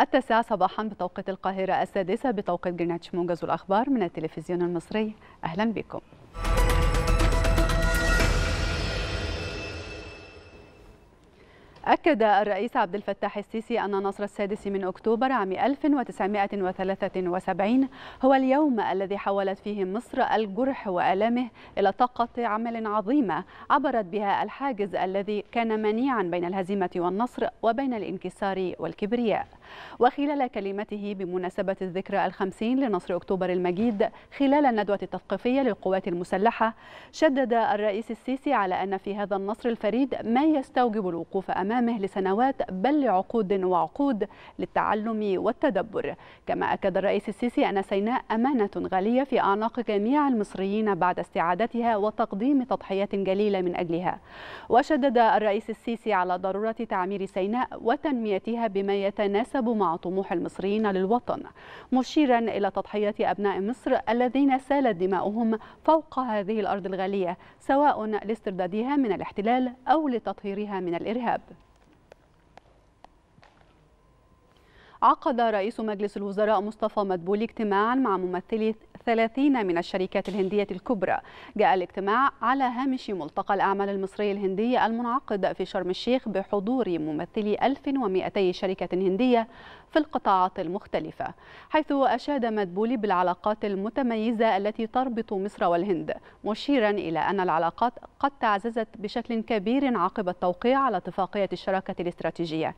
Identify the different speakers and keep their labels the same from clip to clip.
Speaker 1: التاسعة صباحا بتوقيت القاهرة السادسة بتوقيت جرينتش موجز الأخبار من التلفزيون المصري أهلا بكم أكد الرئيس عبد الفتاح السيسي أن نصر السادس من أكتوبر عام 1973 هو اليوم الذي حولت فيه مصر الجرح وألمه إلى طاقة عمل عظيمة عبرت بها الحاجز الذي كان منيعا بين الهزيمة والنصر وبين الانكسار والكبرياء وخلال كلمته بمناسبة الذكرى الخمسين لنصر أكتوبر المجيد خلال الندوة التثقيفية للقوات المسلحة شدد الرئيس السيسي على أن في هذا النصر الفريد ما يستوجب الوقوف أمامه لسنوات بل لعقود وعقود للتعلم والتدبر كما أكد الرئيس السيسي أن سيناء أمانة غالية في أعناق جميع المصريين بعد استعادتها وتقديم تضحيات جليلة من أجلها وشدد الرئيس السيسي على ضرورة تعمير سيناء وتنميتها بما يتناسب تتناسب مع طموح المصريين للوطن مشيرا إلى تضحيات أبناء مصر الذين سالت دماؤهم فوق هذه الأرض الغالية سواء لاستردادها من الاحتلال أو لتطهيرها من الإرهاب عقد رئيس مجلس الوزراء مصطفى مدبولي اجتماعا مع ممثلي 30 من الشركات الهندية الكبرى جاء الاجتماع على هامش ملتقى الأعمال المصري الهندي المنعقد في شرم الشيخ بحضور ممثلي 1200 شركة هندية في القطاعات المختلفة حيث أشاد مدبولي بالعلاقات المتميزة التي تربط مصر والهند مشيرا إلى أن العلاقات قد تعززت بشكل كبير عقب التوقيع على اتفاقية الشراكة الاستراتيجية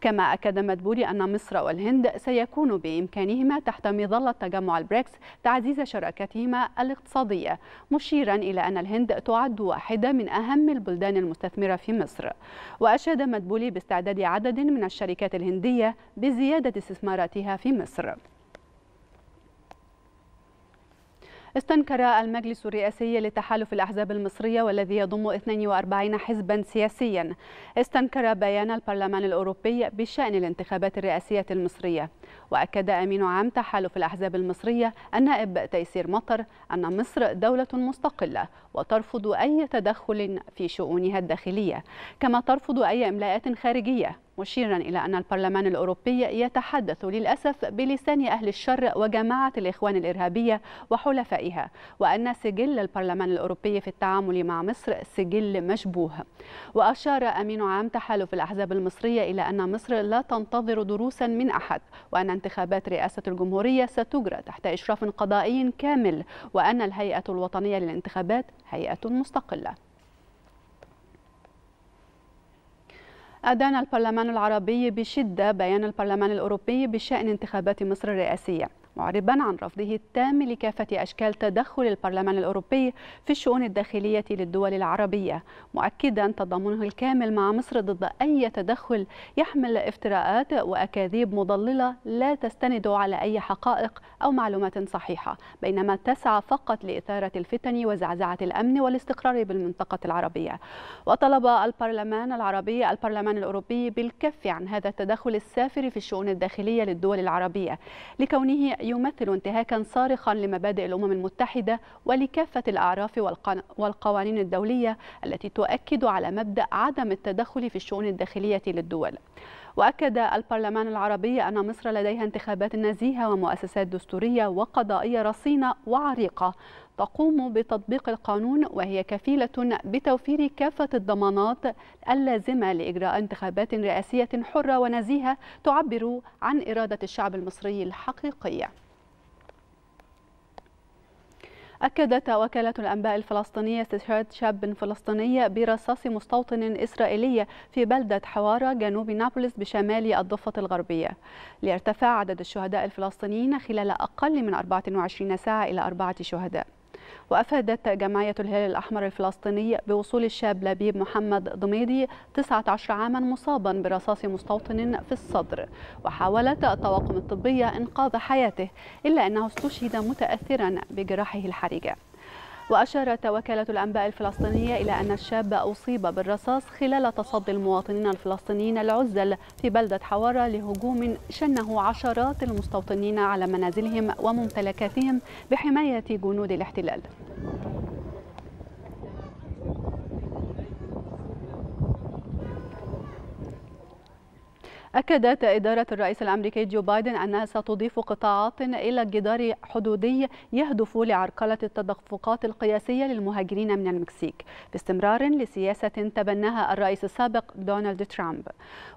Speaker 1: كما أكد مدبولي أن مصر والهند سيكون بإمكانهما تحت مظلة تجمع البريكس تعزيز شراكتهما الاقتصادية مشيرا إلى أن الهند تعد واحدة من أهم البلدان المستثمرة في مصر وأشاد مدبولي باستعداد عدد من الشركات الهندية بزيادة استثماراتها في مصر استنكر المجلس الرئاسي لتحالف الأحزاب المصرية والذي يضم 42 حزبا سياسيا استنكر بيان البرلمان الأوروبي بشأن الانتخابات الرئاسية المصرية وأكد أمين عام تحالف الأحزاب المصرية النائب تيسير مطر أن مصر دولة مستقلة وترفض أي تدخل في شؤونها الداخلية كما ترفض أي إملاءات خارجية مشيرا إلى أن البرلمان الأوروبي يتحدث للأسف بلسان أهل الشر وجماعة الإخوان الإرهابية وحلفائها وأن سجل البرلمان الأوروبي في التعامل مع مصر سجل مشبوه وأشار أمين عام تحالف الأحزاب المصرية إلى أن مصر لا تنتظر دروسا من أحد وأن انتخابات رئاسة الجمهورية ستجرى تحت إشراف قضائي كامل وأن الهيئة الوطنية للانتخابات هيئة مستقلة أدان البرلمان العربي بشدة بيان البرلمان الأوروبي بشأن انتخابات مصر الرئاسية معربا عن رفضه التام لكافة أشكال تدخل البرلمان الأوروبي في الشؤون الداخلية للدول العربية مؤكدا تضامنه الكامل مع مصر ضد أي تدخل يحمل افتراءات وأكاذيب مضللة لا تستند على أي حقائق أو معلومات صحيحة بينما تسعى فقط لإثارة الفتن وزعزعة الأمن والاستقرار بالمنطقة العربية وطلب البرلمان العربي البرلمان الأوروبي بالكف عن هذا التدخل السافر في الشؤون الداخلية للدول العربية لكونه يمثل انتهاكا صارخا لمبادئ الأمم المتحدة ولكافة الأعراف والقوانين الدولية التي تؤكد على مبدأ عدم التدخل في الشؤون الداخلية للدول وأكد البرلمان العربي أن مصر لديها انتخابات نزيهة ومؤسسات دستورية وقضائية رصينة وعريقة تقوم بتطبيق القانون وهي كفيلة بتوفير كافة الضمانات اللازمة لإجراء انتخابات رئاسية حرة ونزيهة تعبر عن إرادة الشعب المصري الحقيقية أكدت وكالة الأنباء الفلسطينية استشهاد شاب فلسطيني برصاص مستوطن إسرائيلي في بلدة حوارة جنوب نابلس بشمال الضفة الغربية ليرتفع عدد الشهداء الفلسطينيين خلال أقل من 24 ساعة إلى أربعة شهداء وأفادت جمعية الهلال الأحمر الفلسطيني بوصول الشاب لبيب محمد ضميدي 19 عاما مصابا برصاص مستوطن في الصدر وحاولت الطواقم الطبية إنقاذ حياته إلا أنه استشهد متأثرا بجراحه الحرجة وأشارت وكالة الأنباء الفلسطينية إلى أن الشاب أصيب بالرصاص خلال تصدي المواطنين الفلسطينيين العزل في بلدة حوارة لهجوم شنه عشرات المستوطنين على منازلهم وممتلكاتهم بحماية جنود الاحتلال أكدت إدارة الرئيس الأمريكي جو بايدن أنها ستضيف قطاعات إلى جدار حدودي يهدف لعرقلة التدفقات القياسية للمهاجرين من المكسيك باستمرار لسياسة تبناها الرئيس السابق دونالد ترامب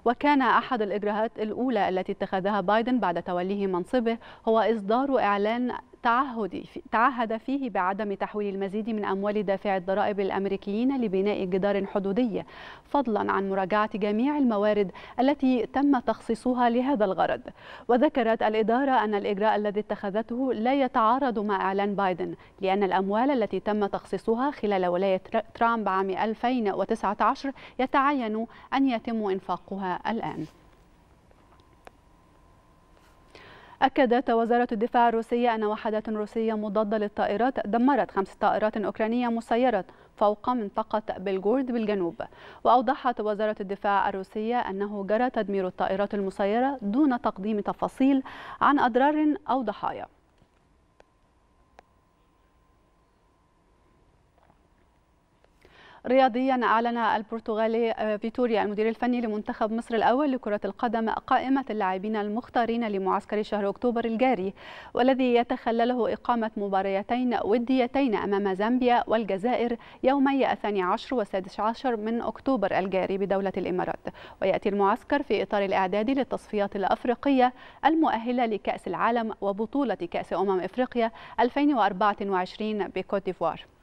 Speaker 1: وكان أحد الإجراءات الأولى التي اتخذها بايدن بعد توليه منصبه هو إصدار إعلان تعهد تعهد فيه بعدم تحويل المزيد من أموال دافع الضرائب الأمريكيين لبناء جدار حدودي فضلا عن مراجعة جميع الموارد التي تم تخصيصها لهذا الغرض وذكرت الإدارة أن الإجراء الذي اتخذته لا يتعارض مع إعلان بايدن لأن الأموال التي تم تخصيصها خلال ولاية ترامب عام 2019 يتعين أن يتم إنفاقها الآن أكدت وزارة الدفاع الروسية أن وحدات روسية مضادة للطائرات دمرت خمس طائرات أوكرانية مسيرة فوق منطقة بلغورد بالجنوب وأوضحت وزارة الدفاع الروسية أنه جرى تدمير الطائرات المسيرة دون تقديم تفاصيل عن أضرار أو ضحايا رياضيا أعلن البرتغالي آه، فيتوريا المدير الفني لمنتخب مصر الأول لكرة القدم قائمة اللاعبين المختارين لمعسكر شهر أكتوبر الجاري والذي يتخلله إقامة مباريتين وديتين أمام زامبيا والجزائر يومي الثاني عشر والسادس عشر من أكتوبر الجاري بدولة الإمارات ويأتي المعسكر في إطار الإعداد للتصفيات الأفريقية المؤهلة لكأس العالم وبطولة كأس أمم إفريقيا 2024 بكوت ديفوار